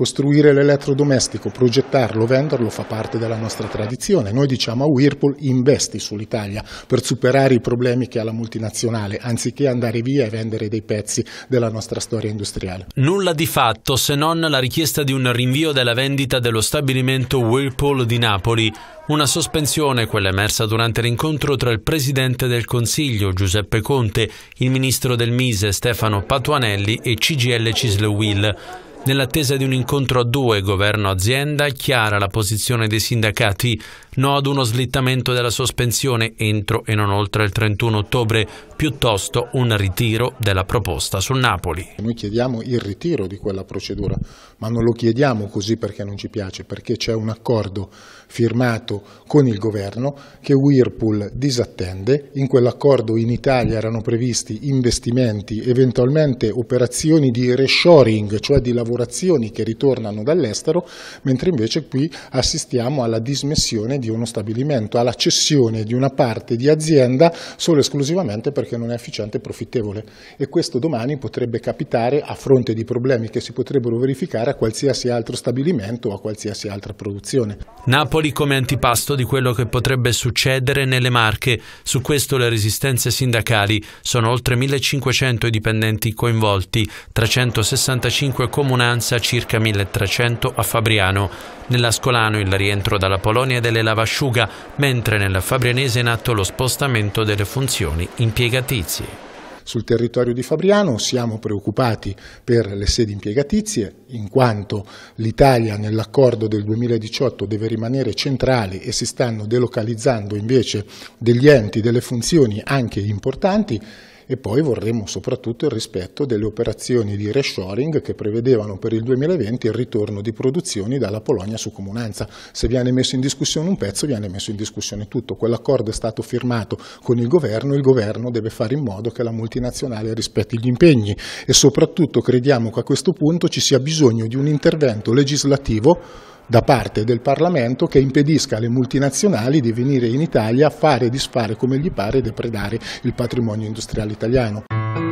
Costruire l'elettrodomestico, progettarlo, venderlo fa parte della nostra tradizione. Noi diciamo a Whirlpool investi sull'Italia per superare i problemi che ha la multinazionale, anziché andare via e vendere dei pezzi della nostra storia industriale. Nulla di fatto se non la richiesta di un rinvio della vendita dello stabilimento Whirlpool di Napoli, una sospensione, quella emersa durante l'incontro tra il Presidente del Consiglio Giuseppe Conte, il Ministro del Mise Stefano Patuanelli e CGL Cisle Will. Nell'attesa di un incontro a due governo-azienda, chiara la posizione dei sindacati, no ad uno slittamento della sospensione entro e non oltre il 31 ottobre, piuttosto un ritiro della proposta sul Napoli. Noi chiediamo il ritiro di quella procedura, ma non lo chiediamo così perché non ci piace, perché c'è un accordo firmato con il governo che Whirlpool disattende. In quell'accordo in Italia erano previsti investimenti, eventualmente operazioni di reshoring, cioè di lavorazioni che ritornano dall'estero, mentre invece qui assistiamo alla dismissione di uno stabilimento, alla cessione di una parte di azienda solo esclusivamente perché che non è efficiente e profittevole e questo domani potrebbe capitare a fronte di problemi che si potrebbero verificare a qualsiasi altro stabilimento o a qualsiasi altra produzione. Napoli come antipasto di quello che potrebbe succedere nelle Marche, su questo le resistenze sindacali, sono oltre 1500 i dipendenti coinvolti, 365 comunanza circa 1300 a Fabriano. Nell'Ascolano il rientro dalla Polonia delle lavasciuga, mentre nella Fabrianese è nato lo spostamento delle funzioni impiegatizie. Sul territorio di Fabriano siamo preoccupati per le sedi impiegatizie, in quanto l'Italia nell'accordo del 2018 deve rimanere centrale e si stanno delocalizzando invece degli enti, delle funzioni anche importanti e poi vorremmo soprattutto il rispetto delle operazioni di reshoring che prevedevano per il 2020 il ritorno di produzioni dalla Polonia su comunanza. Se viene messo in discussione un pezzo viene messo in discussione tutto. Quell'accordo è stato firmato con il governo, il governo deve fare in modo che la multinazionale rispetti gli impegni e soprattutto crediamo che a questo punto ci sia bisogno di un intervento legislativo da parte del Parlamento che impedisca alle multinazionali di venire in Italia a fare e disfare come gli pare e depredare il patrimonio industriale italiano.